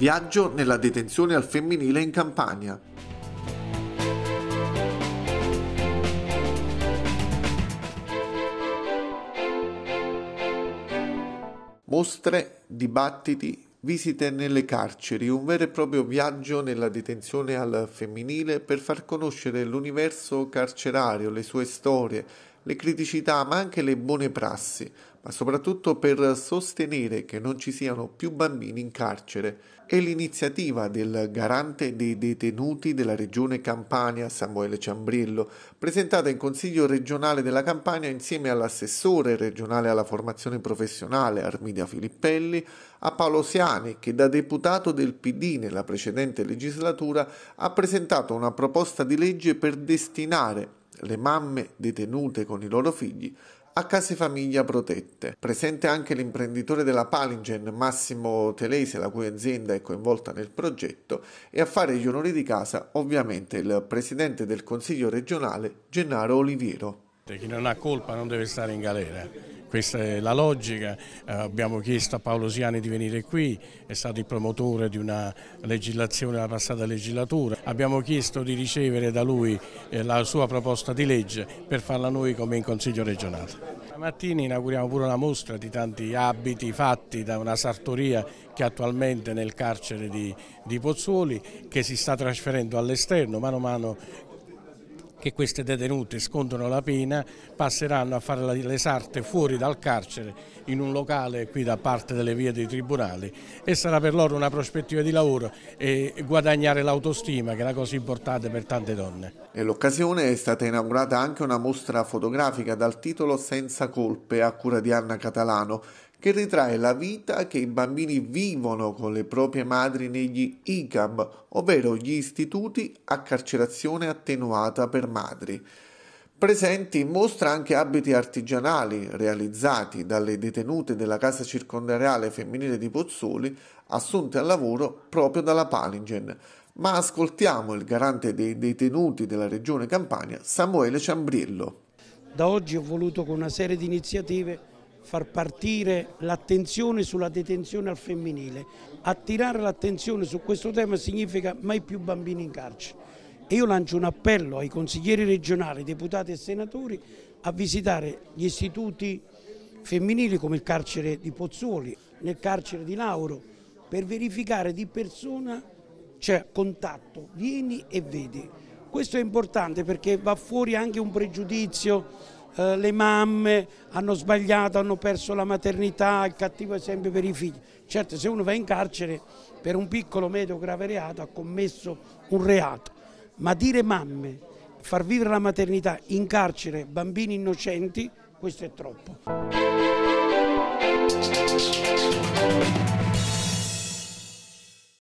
Viaggio nella detenzione al femminile in Campania. Mostre, dibattiti, visite nelle carceri, un vero e proprio viaggio nella detenzione al femminile per far conoscere l'universo carcerario, le sue storie, le criticità ma anche le buone prassi, ma soprattutto per sostenere che non ci siano più bambini in carcere. E l'iniziativa del garante dei detenuti della regione Campania, Samuele Ciambriello, presentata in Consiglio regionale della Campania insieme all'assessore regionale alla formazione professionale Armidia Filippelli, a Paolo Siani, che da deputato del PD nella precedente legislatura ha presentato una proposta di legge per destinare le mamme detenute con i loro figli a case famiglia protette. Presente anche l'imprenditore della Palingen Massimo Telese, la cui azienda è coinvolta nel progetto, e a fare gli onori di casa ovviamente il presidente del Consiglio regionale Gennaro Oliviero. Chi non ha colpa non deve stare in galera questa è la logica, eh, abbiamo chiesto a Paolo Siani di venire qui, è stato il promotore di una legislazione della passata legislatura, abbiamo chiesto di ricevere da lui eh, la sua proposta di legge per farla noi come in Consiglio regionale. Stamattina inauguriamo pure una mostra di tanti abiti fatti da una sartoria che attualmente è nel carcere di, di Pozzuoli che si sta trasferendo all'esterno, mano a mano che queste detenute scontano la pena passeranno a fare le sarte fuori dal carcere in un locale qui da parte delle vie dei tribunali e sarà per loro una prospettiva di lavoro e guadagnare l'autostima che è la cosa importante per tante donne. Nell'occasione è stata inaugurata anche una mostra fotografica dal titolo Senza colpe a cura di Anna Catalano che ritrae la vita che i bambini vivono con le proprie madri negli ICAM, ovvero gli istituti a carcerazione attenuata per madri. Presenti in mostra anche abiti artigianali realizzati dalle detenute della casa circondariale femminile di Pozzoli assunte al lavoro proprio dalla Palingen. Ma ascoltiamo il garante dei detenuti della regione Campania, Samuele Ciambriello. Da oggi ho voluto con una serie di iniziative far partire l'attenzione sulla detenzione al femminile. Attirare l'attenzione su questo tema significa mai più bambini in carcere. E io lancio un appello ai consiglieri regionali, deputati e senatori a visitare gli istituti femminili come il carcere di Pozzuoli, nel carcere di Lauro, per verificare di persona, cioè contatto, vieni e vedi. Questo è importante perché va fuori anche un pregiudizio eh, le mamme hanno sbagliato, hanno perso la maternità, il cattivo esempio per i figli. Certo, se uno va in carcere per un piccolo, medio, grave reato ha commesso un reato, ma dire mamme, far vivere la maternità in carcere bambini innocenti, questo è troppo.